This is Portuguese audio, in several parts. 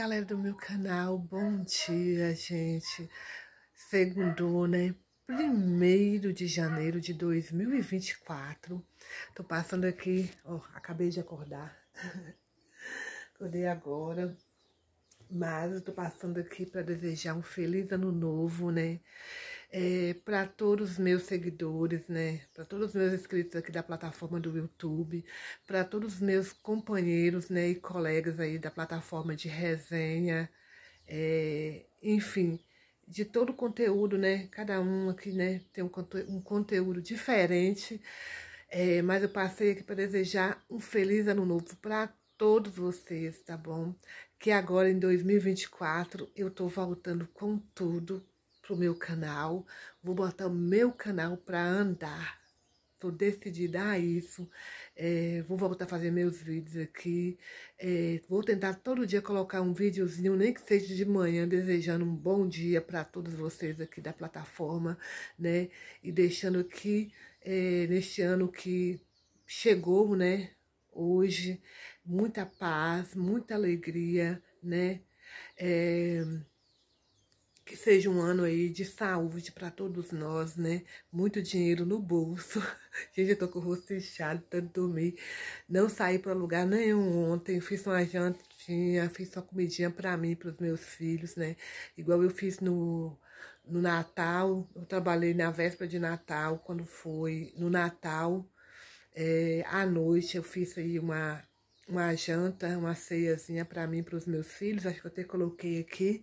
Galera do meu canal, bom dia, gente. Segundo, né? Primeiro de janeiro de 2024. Tô passando aqui, ó, acabei de acordar. Acordei agora. Mas eu tô passando aqui para desejar um feliz ano novo, né? é, para todos os meus seguidores, né? Para todos os meus inscritos aqui da plataforma do YouTube, para todos os meus companheiros, né? E colegas aí da plataforma de resenha, é, enfim, de todo o conteúdo, né? Cada um aqui, né? Tem um, um conteúdo diferente. É, mas eu passei aqui para desejar um feliz ano novo para todos vocês, tá bom? Que agora em 2024 eu tô voltando com tudo pro meu canal, vou botar o meu canal para andar. Tô decidida a isso, é, vou voltar a fazer meus vídeos aqui, é, vou tentar todo dia colocar um videozinho, nem que seja de manhã, desejando um bom dia para todos vocês aqui da plataforma, né? E deixando aqui, é, neste ano que chegou, né? Hoje, muita paz, muita alegria, né? É, seja um ano aí de saúde para todos nós, né? Muito dinheiro no bolso. Gente, eu tô com o rosto inchado, tanto dormir. Não saí para lugar nenhum ontem. Fiz uma jantinha, fiz uma comidinha para mim, para os meus filhos, né? Igual eu fiz no, no Natal. Eu trabalhei na véspera de Natal, quando foi no Natal. É, à noite eu fiz aí uma uma janta, uma ceiazinha para mim, para os meus filhos. Acho que eu até coloquei aqui.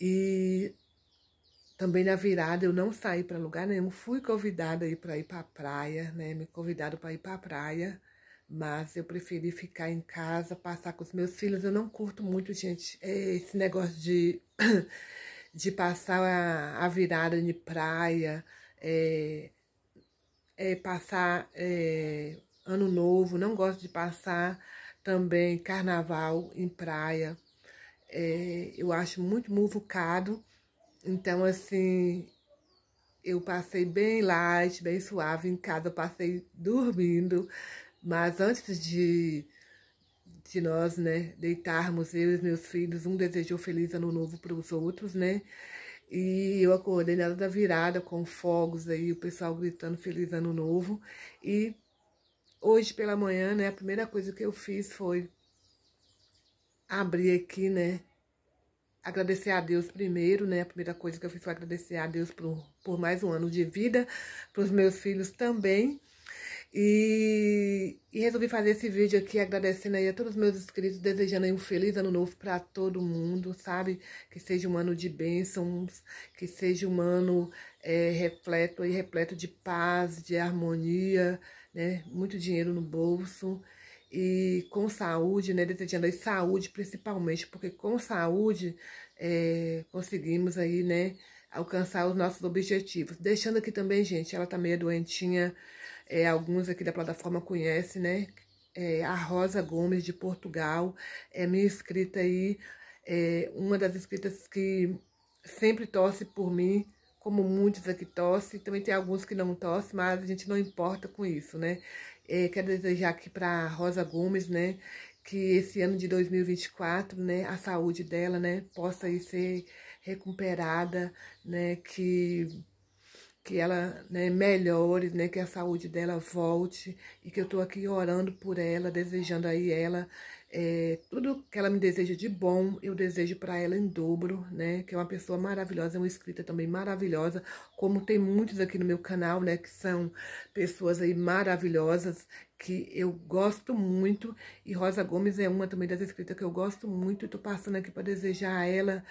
E também na virada eu não saí para lugar nenhum, fui convidada para ir para a praia, né? Me convidaram para ir para a praia, mas eu preferi ficar em casa, passar com os meus filhos. Eu não curto muito, gente, é esse negócio de de passar a, a virada de praia, é, é passar é, ano novo, não gosto de passar também carnaval em praia é, eu acho muito muvucado. Então, assim, eu passei bem light, bem suave em casa, eu passei dormindo. Mas antes de, de nós, né, deitarmos, eu e meus filhos, um desejou feliz ano novo para os outros, né? E eu acordei na hora da virada com fogos aí, o pessoal gritando feliz ano novo. E hoje pela manhã, né, a primeira coisa que eu fiz foi abrir aqui, né? Agradecer a Deus primeiro, né? A primeira coisa que eu fiz foi agradecer a Deus por, por mais um ano de vida, para os meus filhos também. E, e, resolvi fazer esse vídeo aqui agradecendo aí a todos os meus inscritos, desejando aí um feliz ano novo para todo mundo, sabe? Que seja um ano de bênçãos, que seja um ano é, repleto repleto de paz, de harmonia, né? Muito dinheiro no bolso. E com saúde, né, detetando aí saúde principalmente, porque com saúde é, conseguimos aí, né, alcançar os nossos objetivos. Deixando aqui também, gente, ela tá meio doentinha, é, alguns aqui da plataforma conhecem, né, é, a Rosa Gomes de Portugal, é minha inscrita aí, é uma das inscritas que sempre torce por mim, como muitos aqui tossem, também tem alguns que não tossem, mas a gente não importa com isso, né? É, quero desejar aqui para Rosa Gomes, né, que esse ano de 2024, né, a saúde dela, né, possa aí ser recuperada, né, que que ela né, melhore, né, que a saúde dela volte e que eu estou aqui orando por ela, desejando aí ela é, tudo que ela me deseja de bom, eu desejo para ela em dobro, né? Que é uma pessoa maravilhosa, é uma escrita também maravilhosa, como tem muitos aqui no meu canal, né? Que são pessoas aí maravilhosas, que eu gosto muito. E Rosa Gomes é uma também das escritas que eu gosto muito. E tô passando aqui para desejar a ela.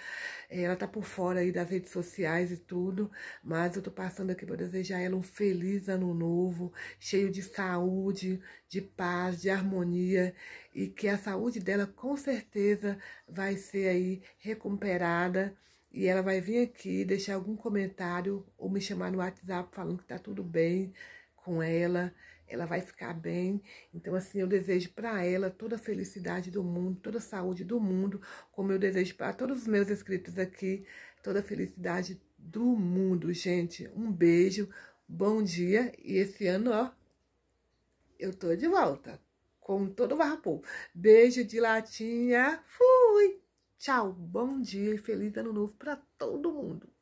É, ela tá por fora aí das redes sociais e tudo. Mas eu tô passando aqui para desejar a ela um feliz ano novo, cheio de saúde, de paz, de harmonia e que a saúde dela com certeza vai ser aí recuperada e ela vai vir aqui deixar algum comentário ou me chamar no WhatsApp falando que tá tudo bem com ela, ela vai ficar bem. Então assim, eu desejo para ela toda a felicidade do mundo, toda a saúde do mundo, como eu desejo para todos os meus inscritos aqui, toda a felicidade do mundo, gente. Um beijo, bom dia e esse ano, ó, eu tô de volta com todo vapor. Beijo de latinha. Fui. Tchau. Bom dia e feliz ano novo para todo mundo.